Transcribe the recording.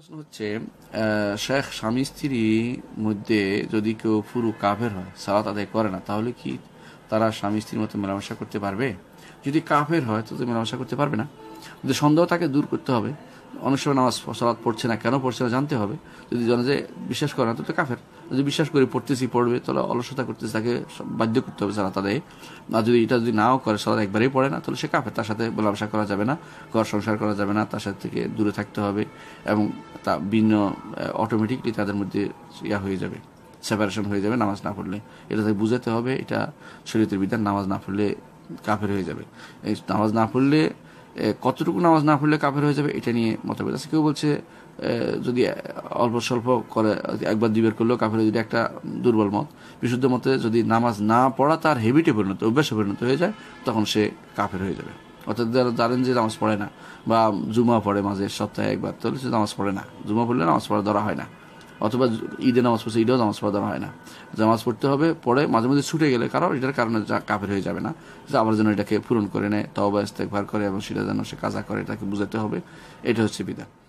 প্রশ্ন হচ্ছে শেখ স্বামী স্ত্রীর মধ্যে যদি কেউ পুরু কাফের হয় সালাত আদায় করে না তাহলে কি তারা স্বামী স্ত্রীর মতো মেলামেশা করতে পারবে যদি কাফের হয় তো মেলামেশা করতে পারবে না যদি সন্দেহ তাকে দূর করতে হবে অনেক সময় নামাজ সালাত পড়ছে না কেন পড়ছে না জানতে হবে যদি জানা যে বিশ্বাস করে না তো কাফের যদি বিশ্বাস করে পড়তেছি পড়বে তাহলে অলসতা করতেছে তাকে বাধ্য করতে হবে সারা তাদের আর যদি এটা যদি নাও করে সারা একবারেই পড়ে না তাহলে সে কাপে তার সাথে ব্যবসা করা যাবে না ঘর সংসার করা যাবে না তার সাথে থেকে দূরে থাকতে হবে এবং তা ভিন্ন অটোমেটিকলি তাদের মধ্যে ইয়া হয়ে যাবে সেপারেশন হয়ে যাবে নামাজ না পড়লে এটা তাকে বুঝাতে হবে এটা শরীরের বিধান নামাজ না পড়লে কাফের হয়ে যাবে এই নামাজ না পড়লে কতটুকু নামাজ না পড়লে কাফের হয়ে যাবে এটা নিয়ে মতভেদ আছে কেউ বলছে যদি অল্প স্বল্প করে একবার দুইবার করলেও কাফের যদি একটা দুর্বল মত বিশুদ্ধ মতে যদি নামাজ না পড়া তার হেবিটে পরিণত অভ্যাসে পরিণত হয়ে যায় তখন সে কাফের হয়ে যাবে অর্থাৎ যারা জানেন যে নামাজ পড়ে না বা জুমা পড়ে মাঝে সপ্তাহে একবার তাহলে সে নামাজ পড়ে না জুমা পড়লে নামাজ পড়া ধরা হয় না অথবা ঈদে নামাজ পড়ছে ঈদেও নামাজ পড়া হয় না জামাজ পড়তে হবে পরে মাঝে মাঝে ছুটে গেলে কারণ এটার কারণে কাফের হয়ে যাবে না যে আমার যেন এটাকে পূরণ করে নেয় তাও বা ইস্তেকভার করে এবং সেটা যেন সে কাজা করে এটাকে বুঝাতে হবে এটা হচ্ছে বিদায়